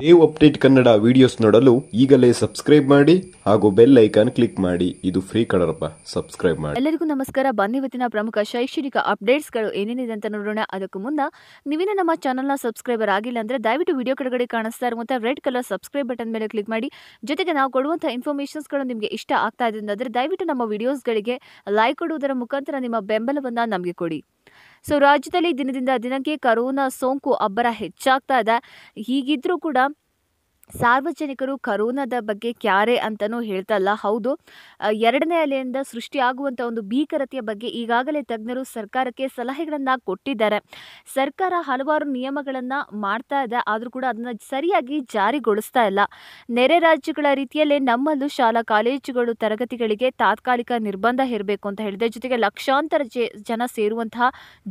Dev update Kannada videos ನೋಡಲು ಈಗಲೇ subscribe ಮಾಡಿ ಹಾಗೂ ಬೆಲ್ ಐಕಾನ್ ಕ್ಲಿಕ್ ಮಾಡಿ ಇದು ಫ್ರೀ ಕಡರಪ್ಪ ಸಬ್ಸ್ಕ್ರೈಬ್ ಮಾಡಿ ಎಲ್ಲರಿಗೂ ನಮಸ್ಕಾರ ಬನ್ನಿ ಪ್ರಮುಖ ಶೈಕ್ಷಣಿಕ ಅಪ್ಡೇಟ್ಸ್ಗಳು ಏನೇನಿದೆ ಅಂತ ನೋಡೋಣ ಅದಕ್ಕೂ ಮುನ್ನ ನೀವೇನು ನಮ್ಮ ಚಾನಲ್ನ ಸಬ್ಸ್ಕ್ರೈಬರ್ ಆಗಿಲ್ಲ ಅಂದ್ರೆ ದಯವಿಟ್ಟು ವಿಡಿಯೋ ಕಡೆಗಡೆ ಕಾಣಿಸ್ತಾ ಇರುವಂತಹ ರೆಡ್ ಕಲರ್ ಸಬ್ಸ್ಕ್ರೈಬ್ ಬಟನ್ ಮೇಲೆ ಕ್ಲಿಕ್ ಮಾಡಿ ಜೊತೆಗೆ ನಾವು ಕೊಡುವಂಥ ಗಳು ನಿಮಗೆ ಇಷ್ಟ ಆಗ್ತಾ ಇದೆ ಆದರೆ ದಯವಿಟ್ಟು ನಮ್ಮ ವಿಡಿಯೋಸ್ಗಳಿಗೆ ಲೈಕ್ ಕೊಡುವುದರ ಮುಖಾಂತರ ನಿಮ್ಮ ಬೆಂಬಲವನ್ನು ನಮಗೆ ಕೊಡಿ ಸೊ ರಾಜ್ಯದಲ್ಲಿ ದಿನದಿಂದ ದಿನಕ್ಕೆ ಕರೋನಾ ಸೋಂಕು ಅಬ್ಬರ ಹೆಚ್ಚಾಗ್ತಾ ಇದೆ ಹೀಗಿದ್ರೂ ಕೂಡ ಸಾರ್ವಜನಿಕರು ಕರೋನಾದ ಬಗ್ಗೆ ಕ್ಯಾರೆ ಅಂತಲೂ ಹೇಳ್ತಲ್ಲ ಹೌದು ಎರಡನೇ ಅಲೆಯಿಂದ ಸೃಷ್ಟಿಯಾಗುವಂಥ ಒಂದು ಭೀಕರತೆಯ ಬಗ್ಗೆ ಈಗಾಗಲೇ ತಜ್ಞರು ಸರ್ಕಾರಕ್ಕೆ ಸಲಹೆಗಳನ್ನು ಕೊಟ್ಟಿದ್ದಾರೆ ಸರ್ಕಾರ ಹಲವಾರು ನಿಯಮಗಳನ್ನು ಮಾಡ್ತಾ ಇದೆ ಆದರೂ ಕೂಡ ಅದನ್ನು ಸರಿಯಾಗಿ ಜಾರಿಗೊಳಿಸ್ತಾ ಇಲ್ಲ ನೆರೆ ರಾಜ್ಯಗಳ ರೀತಿಯಲ್ಲೇ ನಮ್ಮಲ್ಲೂ ಶಾಲಾ ಕಾಲೇಜುಗಳು ತರಗತಿಗಳಿಗೆ ತಾತ್ಕಾಲಿಕ ನಿರ್ಬಂಧ ಇರಬೇಕು ಅಂತ ಹೇಳಿದೆ ಜೊತೆಗೆ ಲಕ್ಷಾಂತರ ಜನ ಸೇರುವಂತಹ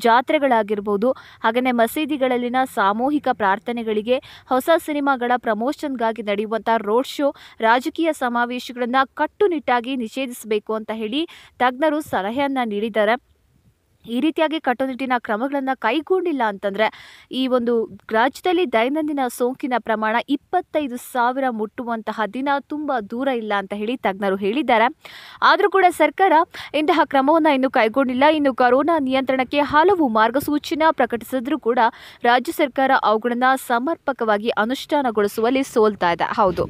ಜಾತ್ರೆಗಳಾಗಿರ್ಬೋದು ಹಾಗೆಯೇ ಮಸೀದಿಗಳಲ್ಲಿನ ಸಾಮೂಹಿಕ ಪ್ರಾರ್ಥನೆಗಳಿಗೆ ಹೊಸ ಸಿನಿಮಾಗಳ ಪ್ರಮೋಷನ್ ಗಾಗಿ ನಡೆಯುವಂತಹ ರೋಡ್ ಶೋ ರಾಜಕೀಯ ಸಮಾವೇಶಗಳನ್ನ ಕಟ್ಟುನಿಟ್ಟಾಗಿ ನಿಷೇಧಿಸಬೇಕು ಅಂತ ಹೇಳಿ ತಜ್ಞರು ಸಲಹೆಯನ್ನ ನೀಡಿದ್ದಾರೆ ಈ ರೀತಿಯಾಗಿ ಕಟ್ಟುನಿಟ್ಟಿನ ಕ್ರಮಗಳನ್ನು ಕೈಗೊಂಡಿಲ್ಲ ಅಂತಂದರೆ ಈ ಒಂದು ರಾಜ್ಯದಲ್ಲಿ ದೈನಂದಿನ ಸೋಂಕಿನ ಪ್ರಮಾಣ ಇಪ್ಪತ್ತೈದು ಸಾವಿರ ಮುಟ್ಟುವಂತಹ ದಿನ ತುಂಬ ದೂರ ಇಲ್ಲ ಅಂತ ಹೇಳಿ ತಜ್ಞರು ಹೇಳಿದ್ದಾರೆ ಆದರೂ ಕೂಡ ಸರ್ಕಾರ ಇಂತಹ ಕ್ರಮವನ್ನು ಇನ್ನೂ ಕೈಗೊಂಡಿಲ್ಲ ಇನ್ನು ಕರೋನಾ ನಿಯಂತ್ರಣಕ್ಕೆ ಹಲವು ಮಾರ್ಗಸೂಚಿನ ಪ್ರಕಟಿಸಿದ್ರೂ ಕೂಡ ರಾಜ್ಯ ಸರ್ಕಾರ ಅವುಗಳನ್ನು ಸಮರ್ಪಕವಾಗಿ ಅನುಷ್ಠಾನಗೊಳಿಸುವಲ್ಲಿ ಸೋಲ್ತಾ ಇದೆ ಹೌದು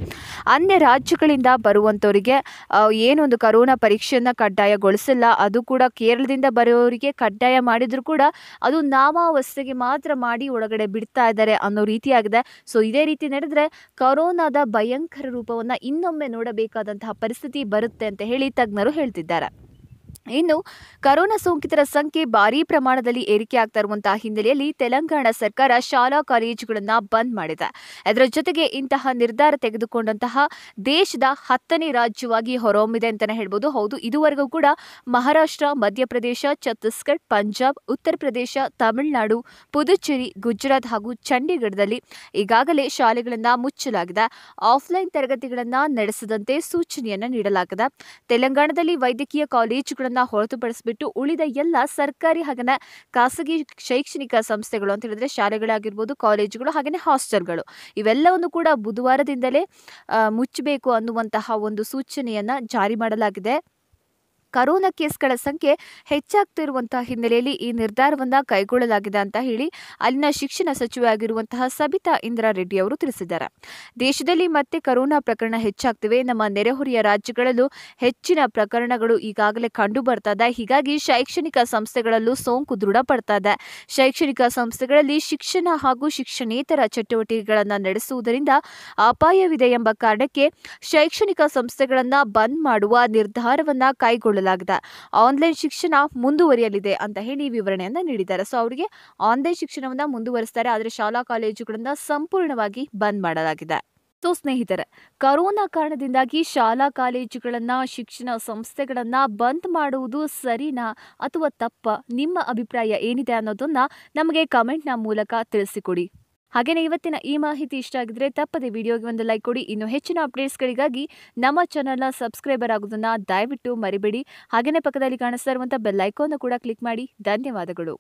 ಅನ್ಯ ರಾಜ್ಯಗಳಿಂದ ಬರುವಂಥವರಿಗೆ ಏನೊಂದು ಕರೋನಾ ಪರೀಕ್ಷೆಯನ್ನು ಕಡ್ಡಾಯಗೊಳಿಸಿಲ್ಲ ಅದು ಕೂಡ ಕೇರಳದಿಂದ ಬರುವವರಿಗೆ ಕಡ್ಡಾಯ ಮಾಡಿದ್ರು ಕೂಡ ಅದು ನಾಮಾವಸ್ಥೆಗೆ ಮಾತ್ರ ಮಾಡಿ ಒಳಗಡೆ ಬಿಡ್ತಾ ಇದ್ದಾರೆ ಅನ್ನೋ ರೀತಿಯಾಗಿದೆ ಸೊ ಇದೇ ರೀತಿ ನಡೆದ್ರೆ ಕೊರೋನಾದ ಭಯಂಕರ ರೂಪವನ್ನು ಇನ್ನೊಮ್ಮೆ ನೋಡಬೇಕಾದಂತಹ ಪರಿಸ್ಥಿತಿ ಬರುತ್ತೆ ಅಂತ ಹೇಳಿ ತಜ್ಞರು ಹೇಳ್ತಿದ್ದಾರೆ ಇನ್ನು ಕರೋನಾ ಸೋಂಕಿತರ ಸಂಖ್ಯೆ ಭಾರೀ ಪ್ರಮಾಣದಲ್ಲಿ ಏರಿಕೆ ಆಗ್ತಾ ಇರುವಂತಹ ಹಿನ್ನೆಲೆಯಲ್ಲಿ ತೆಲಂಗಾಣ ಸರ್ಕಾರ ಶಾಲಾ ಕಾಲೇಜುಗಳನ್ನು ಬಂದ್ ಮಾಡಿದೆ ಅದರ ಜೊತೆಗೆ ಇಂತಹ ನಿರ್ಧಾರ ತೆಗೆದುಕೊಂಡಂತಹ ದೇಶದ ಹತ್ತನೇ ರಾಜ್ಯವಾಗಿ ಹೊರಹೊಮ್ಮಿದೆ ಅಂತಲೇ ಹೇಳ್ಬೋದು ಹೌದು ಇದುವರೆಗೂ ಕೂಡ ಮಹಾರಾಷ್ಟ್ರ ಮಧ್ಯಪ್ರದೇಶ ಛತ್ತೀಸ್ಗಢ ಪಂಜಾಬ್ ಉತ್ತರ ಪ್ರದೇಶ ತಮಿಳುನಾಡು ಪುದುಚೇರಿ ಗುಜರಾತ್ ಹಾಗೂ ಚಂಡೀಗಢದಲ್ಲಿ ಈಗಾಗಲೇ ಶಾಲೆಗಳನ್ನು ಮುಚ್ಚಲಾಗಿದೆ ಆಫ್ಲೈನ್ ತರಗತಿಗಳನ್ನು ನಡೆಸದಂತೆ ಸೂಚನೆಯನ್ನು ನೀಡಲಾಗಿದೆ ತೆಲಂಗಾಣದಲ್ಲಿ ವೈದ್ಯಕೀಯ ಕಾಲೇಜುಗಳನ್ನು ನಾ ಹೊರತುಪಡಿಸಿಬಿಟ್ಟು ಉಳಿದ ಎಲ್ಲ ಸರ್ಕಾರಿ ಹಾಗೆ ಖಾಸಗಿ ಶೈಕ್ಷಣಿಕ ಸಂಸ್ಥೆಗಳು ಅಂತ ಹೇಳಿದ್ರೆ ಶಾಲೆಗಳಾಗಿರ್ಬೋದು ಕಾಲೇಜುಗಳು ಹಾಗೆಯೇ ಹಾಸ್ಟೆಲ್ಗಳು ಇವೆಲ್ಲವನ್ನು ಕೂಡ ಬುಧವಾರದಿಂದಲೇ ಮುಚ್ಚಬೇಕು ಅನ್ನುವಂತಹ ಒಂದು ಸೂಚನೆಯನ್ನು ಜಾರಿ ಮಾಡಲಾಗಿದೆ ಕರೋನಾ ಕೇಸ್ಗಳ ಸಂಖ್ಯೆ ಹೆಚ್ಚಾಗ್ತಿರುವಂತಹ ಹಿನ್ನೆಲೆಯಲ್ಲಿ ಈ ನಿರ್ಧಾರವನ್ನು ಕೈಗೊಳ್ಳಲಾಗಿದೆ ಅಂತ ಹೇಳಿ ಅಲ್ಲಿನ ಶಿಕ್ಷಣ ಆಗಿರುವಂತಹ ಸಬಿತಾ ಇಂದಿರಾ ರೆಡ್ಡಿ ಅವರು ತಿಳಿಸಿದ್ದಾರೆ ದೇಶದಲ್ಲಿ ಮತ್ತೆ ಕರೋನಾ ಪ್ರಕರಣ ಹೆಚ್ಚಾಗ್ತಿವೆ ನಮ್ಮ ನೆರೆಹೊರೆಯ ರಾಜ್ಯಗಳಲ್ಲೂ ಹೆಚ್ಚಿನ ಪ್ರಕರಣಗಳು ಈಗಾಗಲೇ ಕಂಡು ಬರ್ತಾ ಇದೆ ಹೀಗಾಗಿ ಶೈಕ್ಷಣಿಕ ಸಂಸ್ಥೆಗಳಲ್ಲೂ ಸೋಂಕು ದೃಢಪಡ್ತಾ ಇದೆ ಶೈಕ್ಷಣಿಕ ಸಂಸ್ಥೆಗಳಲ್ಲಿ ಶಿಕ್ಷಣ ಹಾಗೂ ಶಿಕ್ಷಣೇತರ ಚಟುವಟಿಕೆಗಳನ್ನು ನಡೆಸುವುದರಿಂದ ಅಪಾಯವಿದೆ ಎಂಬ ಕಾರಣಕ್ಕೆ ಶೈಕ್ಷಣಿಕ ಸಂಸ್ಥೆಗಳನ್ನು ಬಂದ್ ಮಾಡುವ ನಿರ್ಧಾರವನ್ನು ಕೈಗೊಳ್ಳಲಾಗಿದೆ ಮಾಡಲಾಗಿದೆ ಆನ್ಲೈನ್ ಶಿಕ್ಷಣ ಮುಂದುವರಿಯಲಿದೆ ಅಂತ ಹೇಳಿ ವಿವರಣೆಯನ್ನು ನೀಡಿದ್ದಾರೆ ಸೊ ಅವರಿಗೆ ಆನ್ಲೈನ್ ಶಿಕ್ಷಣವನ್ನು ಮುಂದುವರಿಸ್ತಾರೆ ಆದರೆ ಶಾಲಾ ಕಾಲೇಜುಗಳನ್ನ ಸಂಪೂರ್ಣವಾಗಿ ಬಂದ್ ಮಾಡಲಾಗಿದೆ ಸೊ ಸ್ನೇಹಿತರೆ ಕರೋನಾ ಕಾರಣದಿಂದಾಗಿ ಶಾಲಾ ಕಾಲೇಜುಗಳನ್ನ ಶಿಕ್ಷಣ ಸಂಸ್ಥೆಗಳನ್ನ ಬಂದ್ ಮಾಡುವುದು ಸರಿನಾ ಅಥವಾ ತಪ್ಪ ನಿಮ್ಮ ಅಭಿಪ್ರಾಯ ಏನಿದೆ ಅನ್ನೋದನ್ನ ನಮಗೆ ಕಮೆಂಟ್ನ ಮೂಲಕ ತಿಳಿಸಿಕೊಡಿ ಹಾಗೆಯೇ ಇವತ್ತಿನ ಈ ಮಾಹಿತಿ ಇಷ್ಟ ಆಗಿದ್ರೆ ತಪ್ಪದೆ ವಿಡಿಯೋಗೆ ಒಂದು ಲೈಕ್ ಕೊಡಿ ಇನ್ನು ಹೆಚ್ಚಿನ ಅಪ್ಡೇಟ್ಸ್ಗಳಿಗಾಗಿ ನಮ್ಮ ಚಾನಲ್ನ ಸಬ್ಸ್ಕ್ರೈಬರ್ ಆಗೋದನ್ನು ದಯವಿಟ್ಟು ಮರಿಬೇಡಿ ಹಾಗೆಯೇ ಪಕ್ಕದಲ್ಲಿ ಕಾಣಿಸ್ತಾ ಇರುವಂಥ ಬೆಲ್ ಕೂಡ ಕ್ಲಿಕ್ ಮಾಡಿ ಧನ್ಯವಾದಗಳು